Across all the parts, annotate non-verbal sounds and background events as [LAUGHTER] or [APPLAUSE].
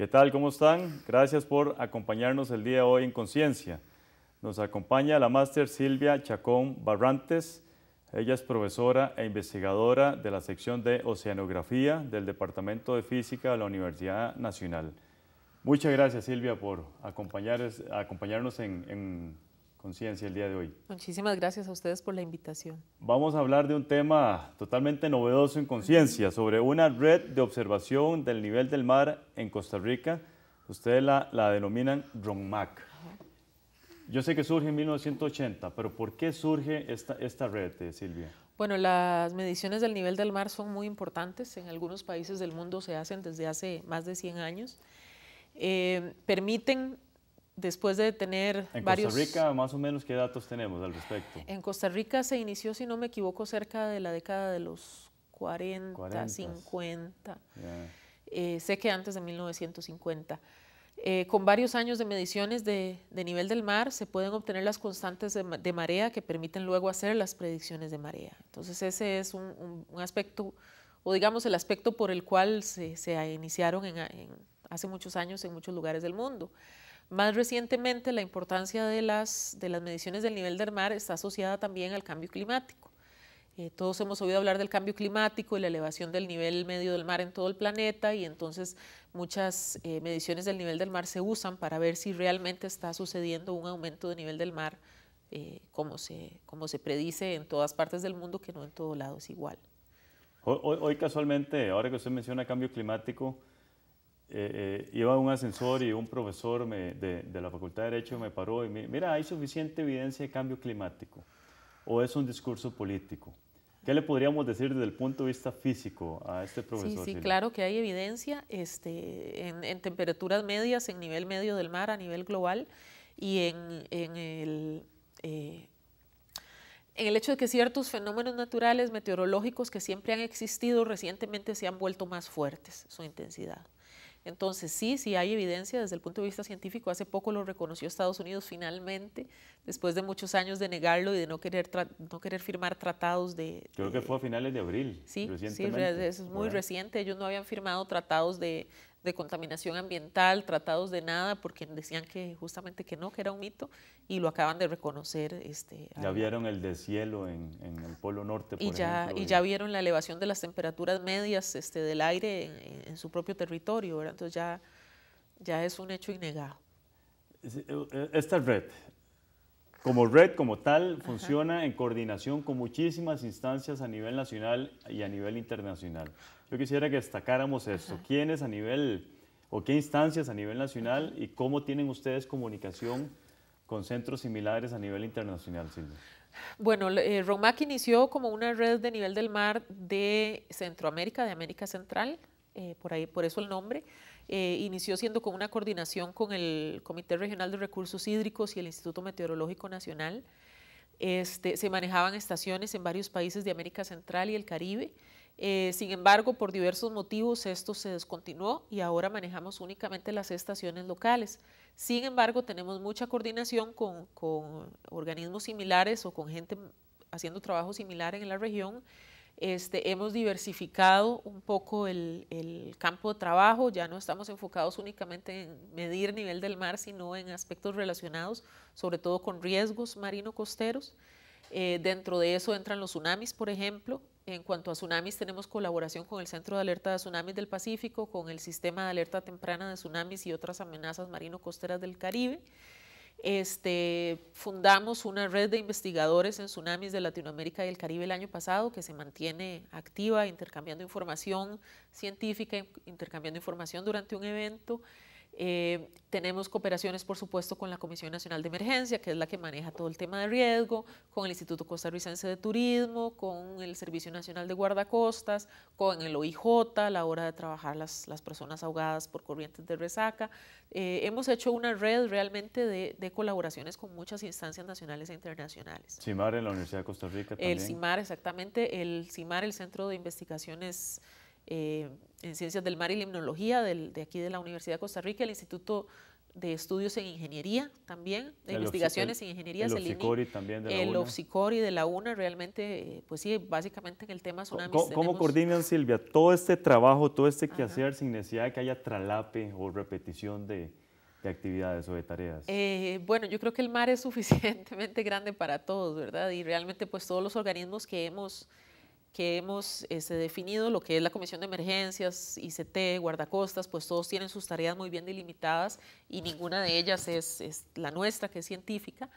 ¿Qué tal? ¿Cómo están? Gracias por acompañarnos el día hoy en Conciencia. Nos acompaña la máster Silvia Chacón Barrantes. Ella es profesora e investigadora de la sección de Oceanografía del Departamento de Física de la Universidad Nacional. Muchas gracias Silvia por acompañarnos en Conciencia el día de hoy. Muchísimas gracias a ustedes por la invitación. Vamos a hablar de un tema totalmente novedoso en Conciencia, sobre una red de observación del nivel del mar en Costa Rica. Ustedes la, la denominan RONMAC. Yo sé que surge en 1980, pero ¿por qué surge esta, esta red, eh, Silvia? Bueno, las mediciones del nivel del mar son muy importantes. En algunos países del mundo se hacen desde hace más de 100 años. Eh, permiten después de tener en varios... En Costa Rica, más o menos, ¿qué datos tenemos al respecto? En Costa Rica se inició, si no me equivoco, cerca de la década de los 40, 50. Eh, sé que antes de 1950. Eh, con varios años de mediciones de, nivel del mar se pueden obtener las constantes de, marea que permiten luego hacer las predicciones de marea. Entonces ese es un, aspecto, o digamos el aspecto por el cual se, iniciaron en, hace muchos años en muchos lugares del mundo. Más recientemente, la importancia de las, mediciones del nivel del mar está asociada también al cambio climático. Eh, todos hemos oído hablar del cambio climático y la elevación del nivel medio del mar en todo el planeta y entonces muchas eh, mediciones del nivel del mar se usan para ver si realmente está sucediendo un aumento de nivel del mar eh, como, se, predice en todas partes del mundo, que no en todo lado es igual. hoy casualmente, ahora que usted menciona cambio climático, eh, eh, iba un ascensor y un profesor de, la Facultad de Derecho me paró y me mira, hay suficiente evidencia de cambio climático o es un discurso político. ¿Qué le podríamos decir desde el punto de vista físico a este profesor? Sí, sí, claro que hay evidencia este, en, temperaturas medias, en nivel medio del mar a nivel global y en, en el... Eh, en el hecho de que ciertos fenómenos naturales meteorológicos que siempre han existido recientemente se han vuelto más fuertes su intensidad. Entonces, sí, sí hay evidencia desde el punto de vista científico. Hace poco lo reconoció Estados Unidos finalmente, después de muchos años de negarlo y de no querer, no querer firmar tratados de... Creo que fue a finales de abril. Sí, sí, es muy reciente. Ellos no habían firmado tratados de, de contaminación ambiental, tratados de nada, porque decían que justamente que no, que era un mito, y lo acaban de reconocer. Este, ya vieron el deshielo en, en, el Polo Norte, por y ya, ejemplo, Y ya vieron la elevación de las temperaturas medias este, del aire en, en su propio territorio, ¿verdad? Entonces ya, ya es un hecho innegado. E, e, esta red como red, como tal, funciona en coordinación con muchísimas instancias a nivel nacional y a nivel internacional. Yo quisiera que destacáramos esto. ¿Quiénes a nivel o qué instancias a nivel nacional y cómo tienen ustedes comunicación con centros similares a nivel internacional, Silvia? Bueno, eh, ROMAC inició como una red de nivel del mar de Centroamérica, de América Central, eh, por ahí, por eso el nombre. Eh, inició siendo con una coordinación con el Comité Regional de Recursos Hídricos y el Instituto Meteorológico Nacional. Este, se manejaban estaciones en varios países de América Central y el Caribe. Eh, sin embargo, por diversos motivos esto se descontinuó y ahora manejamos únicamente las estaciones locales. Sin embargo, tenemos mucha coordinación con organismos similares o con gente haciendo trabajo similar en la región este, hemos diversificado un poco el, campo de trabajo, ya no estamos enfocados únicamente en medir nivel del mar, sino en aspectos relacionados, sobre todo con riesgos marino-costeros. Eh, dentro de eso entran los tsunamis, por ejemplo. En cuanto a tsunamis, tenemos colaboración con el Centro de Alerta de Tsunamis del Pacífico, con el Sistema de Alerta Temprana de Tsunamis y otras amenazas marino-costeras del Caribe. Este, fundamos una red de investigadores en tsunamis de Latinoamérica y el Caribe el año pasado que se mantiene activa, intercambiando información científica, intercambiando información durante un evento. Eh, tenemos cooperaciones, por supuesto, con la Comisión Nacional de Emergencia, que es la que maneja todo el tema de riesgo, con el Instituto Costarricense de Turismo, con el Servicio Nacional de Guardacostas, con el OIJ, a la hora de trabajar las, las personas ahogadas por corrientes de resaca. Eh, hemos hecho una red realmente de, de, colaboraciones con muchas instancias nacionales e internacionales. CIMAR en la Universidad de Costa Rica también. El CIMAR, exactamente. El CIMAR, el Centro de Investigaciones eh, en Ciencias del Mar y Limnología del, de aquí de la Universidad de Costa Rica, el Instituto de Estudios en Ingeniería también, de Investigaciones en Ingeniería. El OFSICORI también de la el UNA. de la UNA, realmente, pues sí, básicamente en el tema tsunamis ¿Cómo, tenemos... ¿Cómo, coordinan, Silvia, todo este trabajo, todo este quehacer hacer sin necesidad de que haya tralape o repetición de, de actividades o de tareas? Eh, bueno, yo creo que el mar es [LAUGHS] suficientemente grande para todos, ¿verdad? Y realmente pues todos los organismos que hemos que hemos eh, definido lo que es la Comisión de Emergencias, ICT, guardacostas, pues todos tienen sus tareas muy bien delimitadas y ninguna de ellas es, la nuestra, que es científica.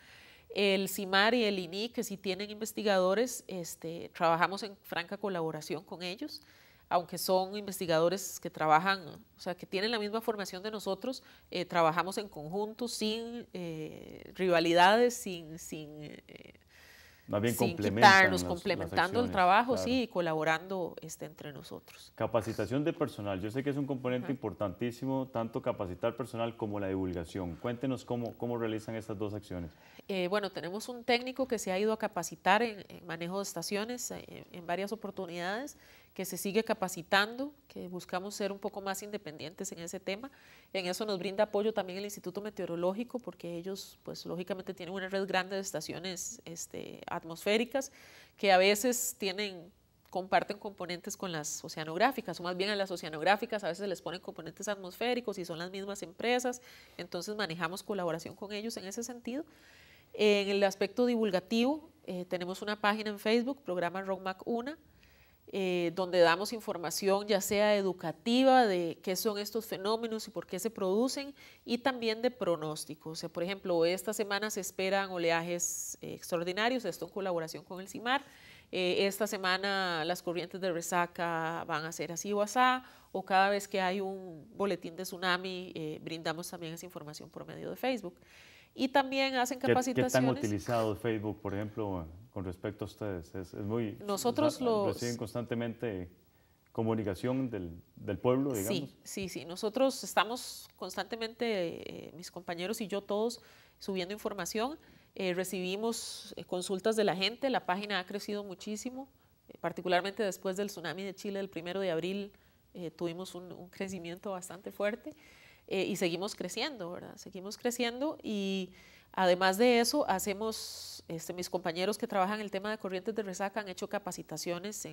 El CIMAR y el INI, que sí tienen investigadores, este, trabajamos en franca colaboración con ellos, aunque son investigadores que trabajan, o sea, que tienen la misma formación de nosotros, eh, trabajamos en conjunto, sin eh, rivalidades, sin... sin más bien sin quitarnos, complementando el trabajo, sí, y colaborando este, entre nosotros. Capacitación de personal. Yo sé que es un componente importantísimo, tanto capacitar personal como la divulgación. Cuéntenos cómo, cómo realizan estas dos acciones. Eh, bueno, tenemos un técnico que se ha ido a capacitar en, manejo de estaciones eh, en varias oportunidades que se sigue capacitando, que buscamos ser un poco más independientes en ese tema. En eso nos brinda apoyo también el Instituto Meteorológico, porque ellos, pues lógicamente, tienen una red grande de estaciones este, atmosféricas que a veces tienen comparten componentes con las oceanográficas, o más bien a las oceanográficas a veces les ponen componentes atmosféricos y son las mismas empresas, entonces manejamos colaboración con ellos en ese sentido. En el aspecto divulgativo, eh, tenemos una página en Facebook, programa Mac UNA, eh, donde damos información ya sea educativa de qué son estos fenómenos y por qué se producen, y también de pronósticos. por ejemplo, esta semana se esperan oleajes eh, extraordinarios, esto en colaboración con el CIMAR. Eh, esta semana las corrientes de resaca van a ser así o asá, o cada vez que hay un boletín de tsunami, brindamos también esa información por medio de Facebook y también hacen capacitaciones. ¿Qué, tan Facebook, por ejemplo, con respecto a ustedes? Es, muy... Nosotros ah, lo Reciben constantemente comunicación del, pueblo, digamos. Sí, sí, sí. Nosotros estamos constantemente, eh, mis compañeros y yo todos, subiendo información. Eh, recibimos eh, consultas de la gente. La página ha crecido muchísimo, particularmente después del tsunami de Chile el primero de abril. tuvimos un crecimiento bastante fuerte. Eh, y seguimos creciendo, ¿verdad? Seguimos creciendo y además de eso hacemos, este, mis compañeros que trabajan el tema de corrientes de resaca han hecho capacitaciones,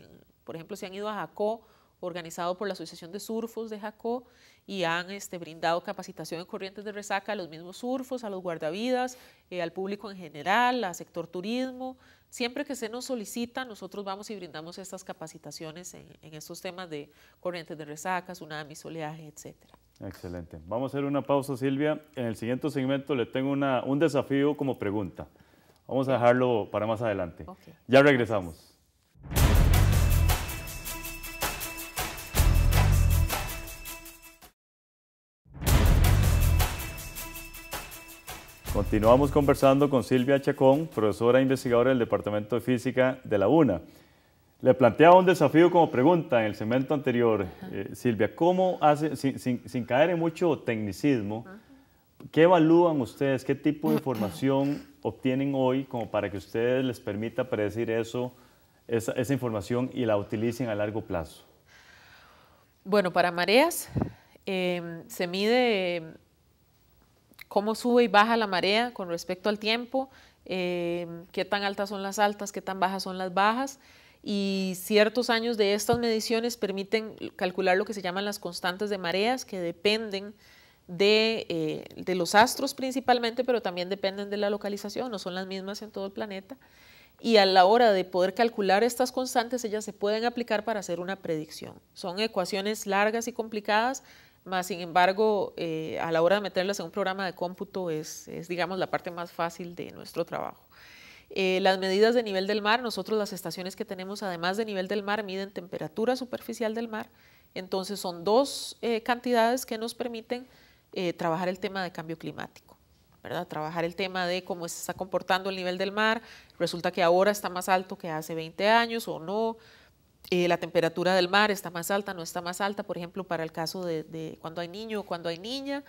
por ejemplo, se han ido a Jacó, organizado por la Asociación de Surfos de Jacó, y han este, brindado capacitación en corrientes de resaca a los mismos surfos, a los guardavidas, eh, al público en general, al sector turismo. Siempre que se nos solicita, nosotros vamos y brindamos estas capacitaciones en, estos temas de corrientes de resaca, tsunami, soleaje, etcétera. Excelente. Vamos a hacer una pausa, Silvia. En el siguiente segmento le tengo un desafío como pregunta. Vamos a dejarlo para más adelante. Ya regresamos. Continuamos conversando con Silvia Chacón, profesora e investigadora del Departamento de Física de la UNA. Le planteaba un desafío como pregunta en el segmento anterior, eh, Silvia, ¿cómo hace, sin, caer en mucho tecnicismo, qué evalúan ustedes, qué tipo de información obtienen hoy como para que ustedes les permita predecir eso, esa, información y la utilicen a largo plazo? Bueno, para mareas em, se mide cómo sube y baja la marea con respecto al tiempo, em, qué tan altas son las altas, qué tan bajas son las bajas y ciertos años de estas mediciones permiten calcular lo que se llaman las constantes de mareas que dependen eh, de, los astros principalmente, pero también dependen de la localización, no son las mismas en todo el planeta. Y a la hora de poder calcular estas constantes, ellas se pueden aplicar para hacer una predicción. Son ecuaciones largas y complicadas, más sin embargo, eh, a la hora de meterlas en un programa de cómputo es digamos, la parte más fácil de nuestro trabajo. Eh, las medidas de nivel del mar, nosotros las estaciones que tenemos además de nivel del mar miden temperatura superficial del mar, entonces son dos eh, cantidades que nos permiten eh, trabajar el tema de cambio climático. ¿verdad? Trabajar el tema de cómo se está comportando el nivel del mar, resulta que ahora está más alto que hace 20 años o no, la temperatura del mar está más alta, no está más alta, por ejemplo, para el caso de, de cuando hay niño o cuando hay niña,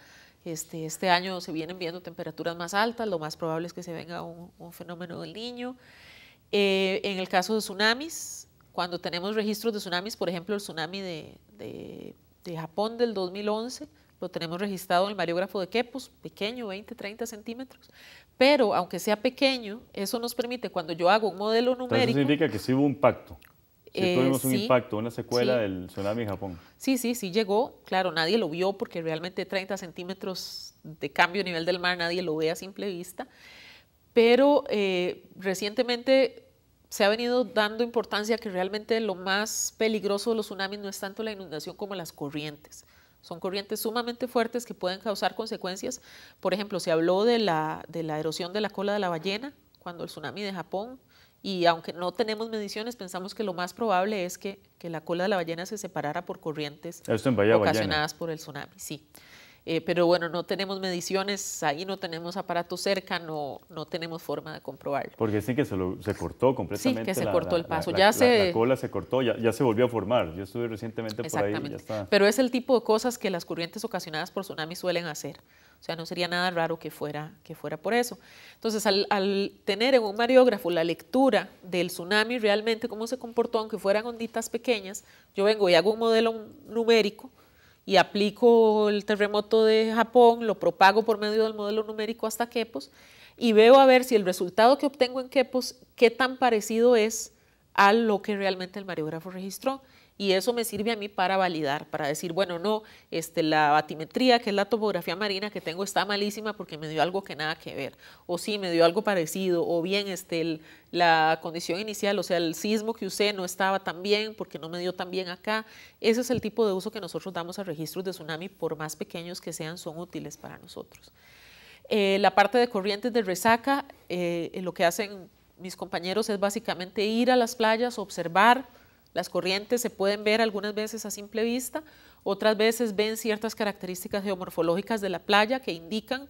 este, este, año se vienen viendo temperaturas más altas, lo más probable es que se venga un, fenómeno del niño. Eh, en el caso de tsunamis, cuando tenemos registros de tsunamis, por ejemplo, el tsunami de, Japón del 2011, lo tenemos registrado en el mariógrafo de Kepos, pequeño, 20, 30 centímetros. Pero aunque sea pequeño, eso nos permite, cuando yo hago un modelo numérico... eso significa que sí hubo un pacto tuvimos eh, un impacto, una secuela del tsunami en Japón. Sí, sí, sí llegó. Claro, nadie lo vio porque realmente 30 centímetros de cambio a nivel del mar nadie lo ve a simple vista. Pero eh, recientemente se ha venido dando importancia que realmente lo más peligroso de los tsunamis no es tanto la inundación como las corrientes. Son corrientes sumamente fuertes que pueden causar consecuencias. Por ejemplo, se habló de la, de la erosión de la cola de la ballena cuando el tsunami de Japón y aunque no tenemos mediciones, pensamos que lo más probable es que, la cola de la ballena se separara por corrientes ocasionadas por el tsunami. Sí. Eh, pero bueno, no tenemos mediciones, ahí no tenemos aparato cerca, no, no tenemos forma de comprobarlo. Porque sí que se, cortó completamente. Sí, que se cortó el paso. La, ya se... la cola se cortó, ya, ya, se volvió a formar. Yo estuve recientemente por ahí. Ya está. Pero es el tipo de cosas que las corrientes ocasionadas por tsunami suelen hacer. O sea, no sería nada raro que fuera, que fuera por eso. Entonces, al, tener en un mareógrafo la lectura del tsunami, realmente cómo se comportó, aunque fueran onditas pequeñas, yo vengo y hago un modelo numérico y aplico el terremoto de Japón, lo propago por medio del modelo numérico hasta Kepos y veo a ver si el resultado que obtengo en Kepos, qué tan parecido es a lo que realmente el mareógrafo registró y eso me sirve a mí para validar, para decir, bueno, no, este, la batimetría, que es la topografía marina que tengo, está malísima porque me dio algo que nada que ver, o sí, me dio algo parecido, o bien este, la condición inicial, o sea, el sismo que usé no estaba tan bien porque no me dio tan bien acá. Ese es el tipo de uso que nosotros damos a registros de tsunami, por más pequeños que sean, son útiles para nosotros. Eh, la parte de corrientes de resaca, eh, eh, lo que hacen mis compañeros es básicamente ir a las playas, observar, las corrientes se pueden ver algunas veces a simple vista, otras veces ven ciertas características geomorfológicas de la playa que indican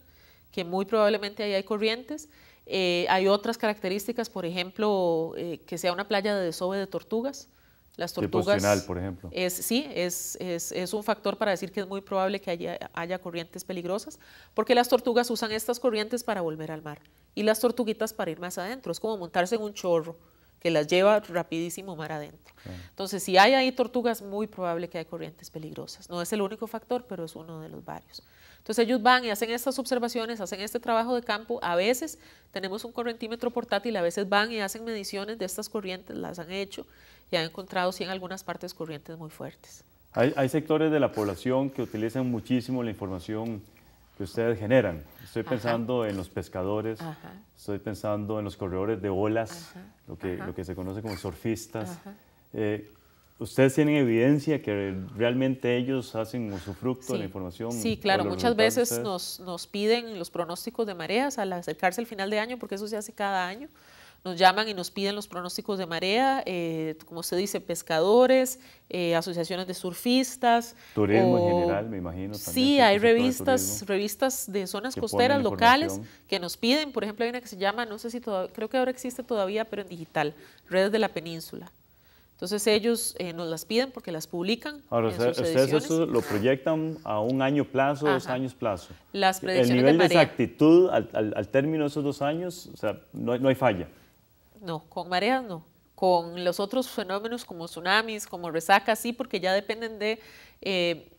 que muy probablemente ahí hay corrientes. Eh, hay otras características, por ejemplo, eh, que sea una playa de desove de tortugas. Las tortugas. por ejemplo. Es, sí, es, es, un factor para decir que es muy probable que haya, haya corrientes peligrosas, porque las tortugas usan estas corrientes para volver al mar y las tortuguitas para ir más adentro. Es como montarse en un chorro que las lleva rapidísimo mar adentro. Entonces, si hay ahí tortugas, muy probable que hay corrientes peligrosas. No es el único factor, pero es uno de los varios. Entonces ellos van y hacen estas observaciones, hacen este trabajo de campo. A veces tenemos un correntímetro portátil, a veces van y hacen mediciones de estas corrientes, las han hecho y han encontrado sí en algunas partes corrientes muy fuertes. hay sectores de la población que utilizan muchísimo la información ustedes generan. Estoy pensando en los pescadores, estoy pensando en los corredores de olas, lo que, lo que se conoce como surfistas. Eh, ¿Ustedes tienen evidencia que realmente ellos hacen usufructo sí. de la información? Sí, claro, muchas veces nos, nos, piden los pronósticos de mareas al acercarse al final de año, porque eso se hace cada año nos llaman y nos piden los pronósticos de marea, eh, como se dice, pescadores, eh, asociaciones de surfistas. Turismo en general, me imagino. También, sí, hay revistas, de revistas de zonas costeras locales que nos piden, por ejemplo, hay una que se llama, no sé si todavía, creo que ahora existe todavía, pero en digital, Redes de la Península. Entonces ellos eh, nos las piden porque las publican. Ahora, en sus ustedes eso lo proyectan a un año plazo, dos años plazo. Las predicciones El nivel de, exactitud al, término de esos dos años, o sea, no hay falla. No, con mareas no. Con los otros fenómenos como tsunamis, como resacas, sí, porque ya dependen de eh,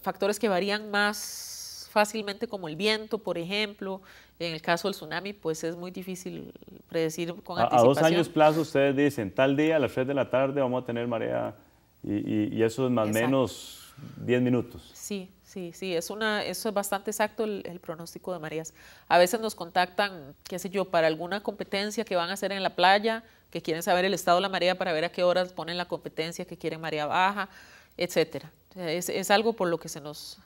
factores que varían más fácilmente, como el viento, por ejemplo. En el caso del tsunami, pues es muy difícil predecir con a, A dos años plazo ustedes dicen, tal día a las 3 de la tarde vamos a tener marea y, y eso es más o menos 10 minutos. Sí, Sí, sí, es una, eso es bastante exacto el, pronóstico de mareas. A veces nos contactan, qué sé yo, para alguna competencia que van a hacer en la playa, que quieren saber el estado de la marea para ver a qué horas ponen la competencia, que quieren marea baja, etcétera. Es, algo por lo que se nos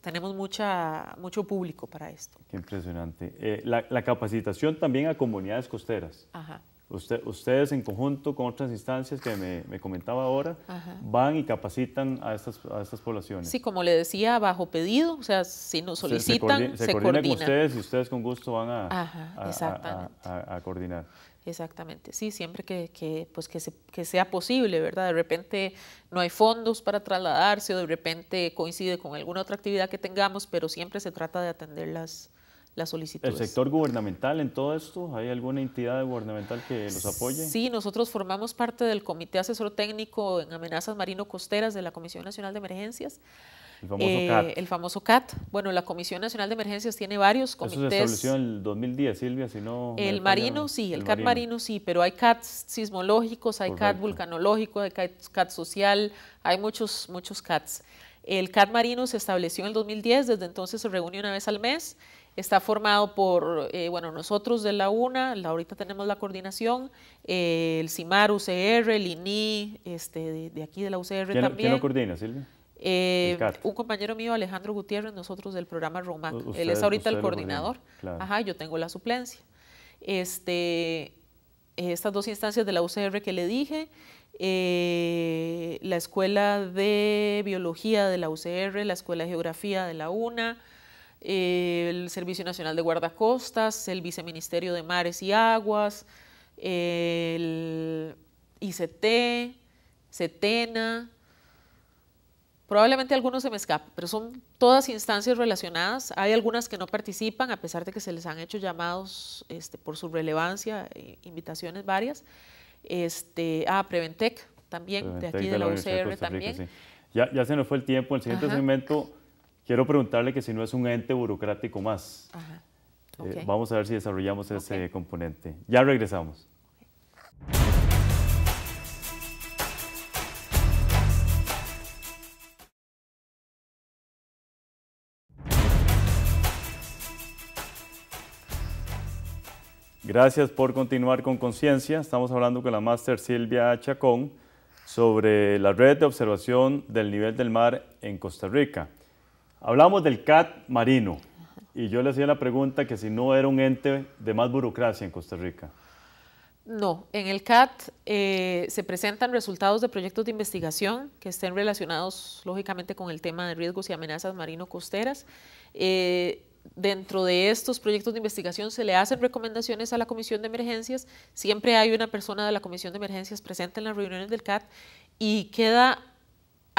tenemos mucha, mucho público para esto. Qué impresionante. Eh, la, la, capacitación también a comunidades costeras. Ajá ustedes en conjunto con otras instancias que me, comentaba ahora, van y capacitan a estas, a estas poblaciones. Sí, como le decía, bajo pedido, o sea, si nos solicitan, se, coordina, se, con ustedes y ustedes con gusto van a, a, coordinar. Exactamente, sí, siempre que, pues que, que, sea posible, ¿verdad? De repente no hay fondos para trasladarse o de repente coincide con alguna otra actividad que tengamos, pero siempre se trata de atender las, ¿El sector gubernamental en todo esto? ¿Hay alguna entidad gubernamental que los apoye? Sí, nosotros formamos parte del Comité Asesor Técnico en Amenazas Marino-Costeras de la Comisión Nacional de Emergencias. El famoso, eh, CAT. Bueno, la Comisión Nacional de Emergencias tiene varios comités. Eso se estableció en el 2010, Silvia, si no... El marino, sí, el, CAT marino. sí, pero hay CAT sismológicos, hay CAT vulcanológico, hay CAT, CAT, social, hay muchos, muchos CATs. El CAT marino se estableció en el 2010, desde entonces se reúne una vez al mes Está formado por, eh, bueno, nosotros de la UNA, ahorita tenemos la coordinación, eh, el CIMAR, UCR, el INI, este, de, aquí de la UCR también. ¿Quién lo coordina, Silvia? Eh, un compañero mío, Alejandro Gutiérrez, nosotros del programa ROMAC. Él es ahorita el coordinador. Ajá, yo tengo la suplencia. Este, estas dos instancias de la UCR que le dije, la Escuela de Biología de la UCR, la Escuela de Geografía de la UNA, el Servicio Nacional de Guardacostas, el Viceministerio de Mares y Aguas, el ICT, CETENA, Probablemente algunos se me escapan, pero son todas instancias relacionadas. Hay algunas que no participan, a pesar de que se les han hecho llamados este, por su relevancia, eh, invitaciones varias. Este, ah, Preventec también, de aquí de, la, UCR también. Ya, se nos fue el tiempo. El siguiente segmento quiero preguntarle que si no es un ente burocrático más. Eh, vamos a ver si desarrollamos ese componente. Ya regresamos. Gracias por continuar con Conciencia. Estamos hablando con la máster Silvia Chacón sobre la red de observación del nivel del mar en Costa Rica. Hablamos del CAT marino y yo le hacía la pregunta que si no era un ente de más burocracia en Costa Rica. No, en el CAT eh, se presentan resultados de proyectos de investigación que estén relacionados lógicamente con el tema de riesgos y amenazas marino-costeras. Eh, dentro de estos proyectos de investigación se le hacen recomendaciones a la Comisión de Emergencias, siempre hay una persona de la Comisión de Emergencias presente en las reuniones del CAT y queda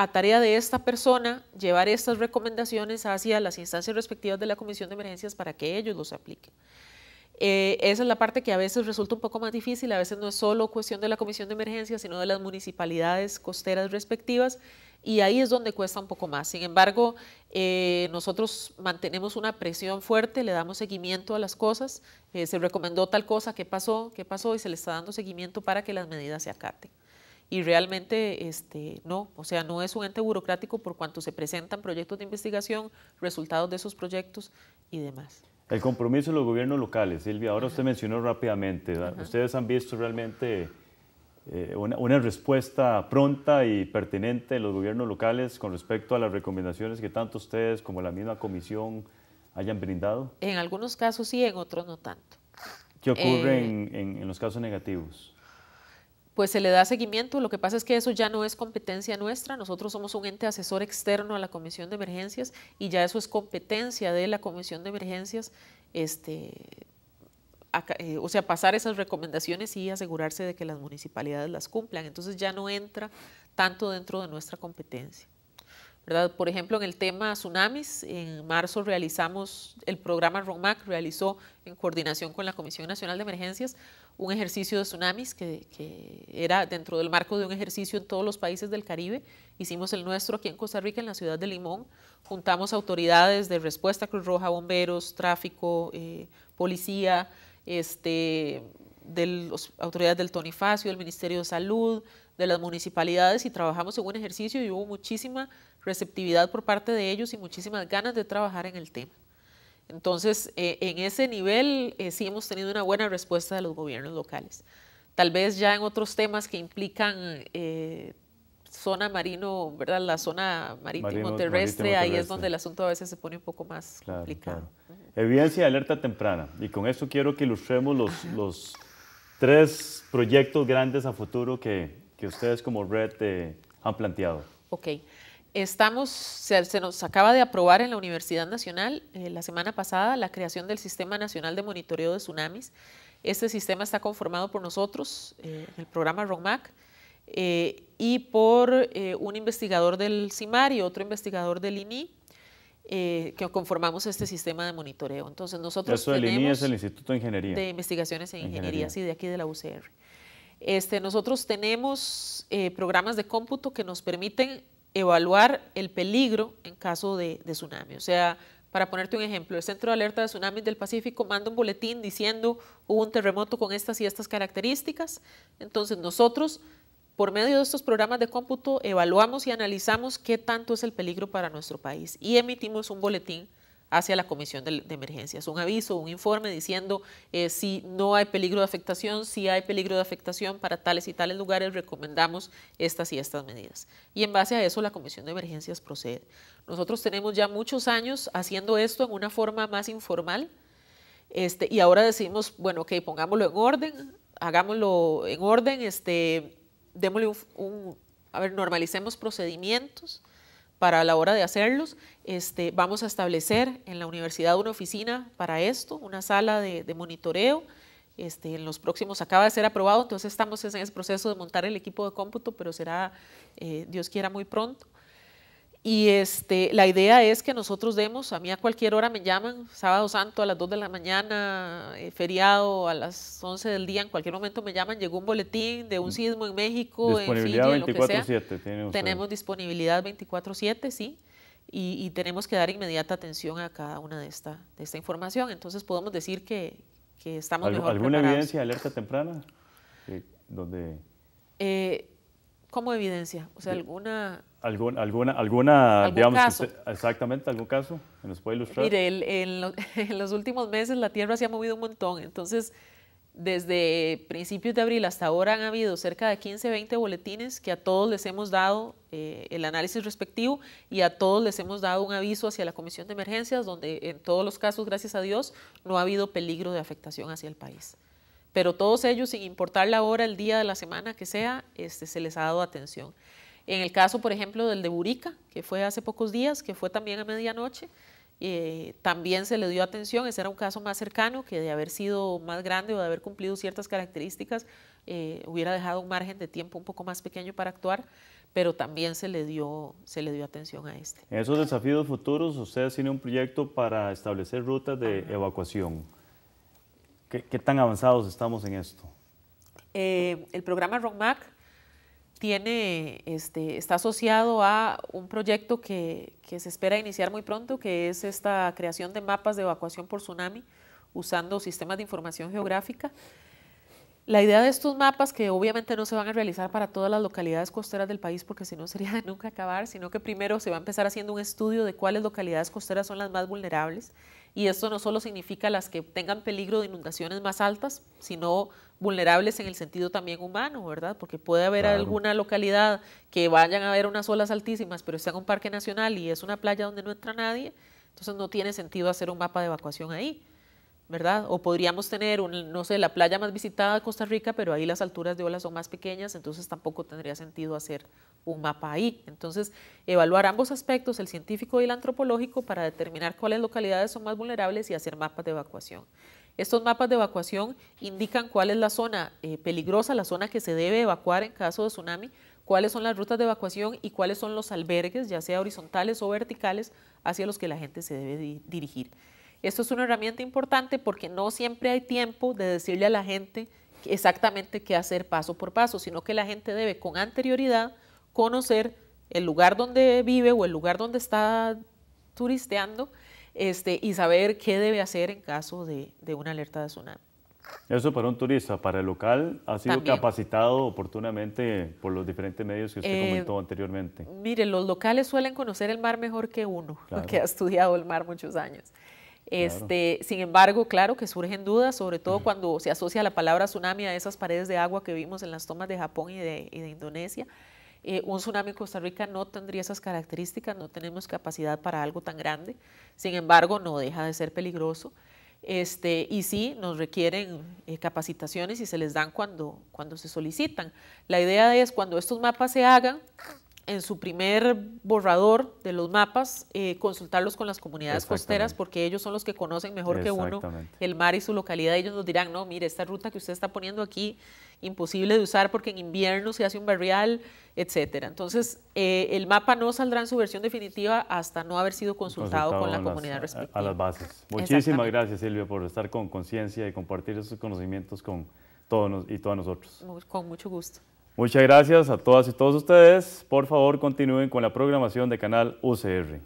a tarea de esta persona llevar estas recomendaciones hacia las instancias respectivas de la Comisión de Emergencias para que ellos los apliquen. Eh, esa es la parte que a veces resulta un poco más difícil, a veces no es solo cuestión de la Comisión de Emergencias, sino de las municipalidades costeras respectivas, y ahí es donde cuesta un poco más. Sin embargo, eh, nosotros mantenemos una presión fuerte, le damos seguimiento a las cosas, eh, se recomendó tal cosa, qué pasó, qué pasó, y se le está dando seguimiento para que las medidas se acaten y realmente este, no, o sea, no es un ente burocrático por cuanto se presentan proyectos de investigación, resultados de esos proyectos y demás. El compromiso de los gobiernos locales, Silvia, ahora usted mencionó rápidamente, ustedes han visto realmente eh, una, respuesta pronta y pertinente de los gobiernos locales con respecto a las recomendaciones que tanto ustedes como la misma comisión hayan brindado. En algunos casos sí, en otros no tanto. ¿Qué ocurre eh, en los casos negativos? pues se le da seguimiento. Lo que pasa es que eso ya no es competencia nuestra. Nosotros somos un ente asesor externo a la Comisión de Emergencias y ya eso es competencia de la Comisión de Emergencias, este, eh, o sea, pasar esas recomendaciones y asegurarse de que las municipalidades las cumplan. Entonces ya no entra tanto dentro de nuestra competencia. Por ejemplo, en el tema tsunamis, en marzo realizamos, el programa ROMAC realizó en coordinación con la Comisión Nacional de Emergencias un ejercicio de tsunamis que, era dentro del marco de un ejercicio en todos los países del Caribe. Hicimos el nuestro aquí en Costa Rica, en la ciudad de Limón. Juntamos autoridades de respuesta, Cruz Roja, bomberos, tráfico, eh, policía, este, autoridades del Tonifacio, del Ministerio de Salud, de las municipalidades y trabajamos en un ejercicio y hubo muchísima receptividad por parte de ellos y muchísimas ganas de trabajar en el tema. Entonces, eh, en ese nivel eh, sí hemos tenido una buena respuesta de los gobiernos locales. Tal vez ya en otros temas que implican eh, zona marino, ¿verdad? La zona marítimo-terrestre, ahí es donde el asunto a veces se pone un poco más complicado. Evidencia de alerta temprana. Y con eso quiero que ilustremos los, tres proyectos grandes a futuro que, que ustedes como red han planteado. Ok. Estamos, se, nos acaba de aprobar en la Universidad Nacional eh, la semana pasada la creación del Sistema Nacional de Monitoreo de Tsunamis. Este sistema está conformado por nosotros, eh, el programa ROMAC, eh, y por un investigador del CIMAR y otro investigador del INI, que conformamos este sistema de monitoreo. Entonces nosotros Eso del INI es el Instituto de Ingeniería. De Investigaciones en Ingeniería, Ingeniería. sí, de aquí de la UCR. Este, nosotros tenemos programas de cómputo que nos permiten evaluar el peligro en caso de, tsunami. O sea, para ponerte un ejemplo, el Centro de Alerta de Tsunamis del Pacífico manda un boletín diciendo hubo un terremoto con estas y estas características. Entonces nosotros, por medio de estos programas de cómputo, evaluamos y analizamos qué tanto es el peligro para nuestro país y emitimos un boletín hacia la Comisión de, Emergencias. Un aviso, un informe diciendo eh, si no hay peligro de afectación, si hay peligro de afectación para tales y tales lugares, recomendamos estas y estas medidas. Y en base a eso la Comisión de Emergencias procede. Nosotros tenemos ya muchos años haciendo esto en una forma más informal este, y ahora decimos, bueno, ok, pongámoslo en orden, hagámoslo en orden, este, démosle un a ver, normalicemos procedimientos para la hora de hacerlos. Este, vamos a establecer en la universidad una oficina para esto, una sala de, monitoreo. Este, en los próximos acaba de ser aprobado, entonces estamos en ese proceso de montar el equipo de cómputo, pero será, eh, Dios quiera, muy pronto. Y este, la idea es que nosotros demos, a mí a cualquier hora me llaman, sábado santo a las 2 de la mañana, eh, feriado a las 11 del día, en cualquier momento me llaman, llegó un boletín de un mm. sismo en México, disponibilidad 24 7, Tenemos disponibilidad 24/7, sí, y, tenemos que dar inmediata atención a cada una de esta, esta información. Entonces podemos decir que, estamos ¿Alguna evidencia de alerta temprana? Eh, ¿Cómo evidencia? O sea, alguna alguna, alguna digamos, exactamente, algún caso que nos puede ilustrar. Mire, [LAUGHS] en, los últimos meses la Tierra se ha movido un montón, entonces desde principios de abril hasta ahora han habido cerca de 15, 20 boletines que a todos les hemos dado eh, el análisis respectivo y a todos les hemos dado un aviso hacia la Comisión de Emergencias, donde en todos los casos, gracias a Dios, no ha habido peligro de afectación hacia el país. Pero todos ellos, sin importar la hora, el día de la semana que sea, este, se les ha dado atención. En el caso, por ejemplo, del de Burica, que fue hace pocos días, que fue también a medianoche, eh, también se le dio atención, ese era un caso más cercano que de haber sido más grande o de haber cumplido ciertas características, eh, hubiera dejado un margen de tiempo un poco más pequeño para actuar, pero también se le dio, se le dio atención a este. En esos desafíos futuros, usted tiene un proyecto para establecer rutas de evacuación. ¿Qué, tan avanzados estamos en esto? Eh, el programa Romac tiene, este, está asociado a un proyecto que, que, se espera iniciar muy pronto, que es esta creación de mapas de evacuación por tsunami usando sistemas de información geográfica. La idea de estos mapas, que obviamente no se van a realizar para todas las localidades costeras del país, porque si no [LAUGHS] sería de nunca acabar, sino que primero se va a empezar haciendo un estudio de cuáles localidades costeras son las más vulnerables y esto no solo significa las que tengan peligro de inundaciones más altas, sino vulnerables en el sentido también humano, ¿verdad? Porque puede haber alguna localidad que vayan a ver unas olas altísimas, pero sea un parque nacional y es una playa donde no entra nadie, entonces no tiene sentido hacer un mapa de evacuación ahí. ¿verdad? O podríamos tener, un, no sé, la playa más visitada de Costa Rica, pero ahí las alturas de olas son más pequeñas, entonces tampoco tendría sentido hacer un mapa ahí. Entonces, evaluar ambos aspectos, el científico y el antropológico, para determinar cuáles localidades son más vulnerables y hacer mapas de evacuación. Estos mapas de evacuación indican cuál es la zona eh, peligrosa, la zona que se debe evacuar en caso de tsunami, cuáles son las rutas de evacuación y cuáles son los albergues, ya sea horizontales o verticales, hacia los que la gente se debe dirigir. Esto es una herramienta importante porque no siempre hay tiempo de decirle a la gente exactamente qué hacer paso por paso, sino que la gente debe con anterioridad conocer el lugar donde vive o el lugar donde está turisteando este, y saber qué debe hacer en caso de, una alerta de tsunami. Eso para un turista, para el local, ha sido capacitado oportunamente por los diferentes medios que usted eh, comentó anteriormente. Mire, los locales suelen conocer el mar mejor que uno, porque [LAUGHS] que ha estudiado el mar muchos años. Este, sin embargo, claro que surgen dudas, sobre todo cuando se asocia la palabra tsunami a esas paredes de agua que vimos en las tomas de Japón y de, Indonesia. Eh, un tsunami en Costa Rica no tendría esas características, no tenemos capacidad para algo tan grande. Sin embargo, no deja de ser peligroso. Este, y sí, nos requieren eh, capacitaciones y se les dan cuando, cuando se solicitan. La idea es cuando estos mapas se hagan, en su primer borrador de los mapas, eh, consultarlos con las comunidades costeras, porque ellos son los que conocen mejor que uno el mar y su localidad. Ellos nos dirán, no, mire, esta ruta que usted está poniendo aquí, imposible de usar porque en invierno se hace un barrial, etcétera. Entonces, eh, el mapa no saldrá en su versión definitiva hasta no haber sido consultado, con la comunidad respectiva. A, las bases. Muchísimas gracias, Silvia, por estar con conciencia y compartir esos conocimientos con todos y todas nosotros. Con mucho gusto. Muchas gracias a todas y todos ustedes. Por favor, continúen con la programación de Canal UCR.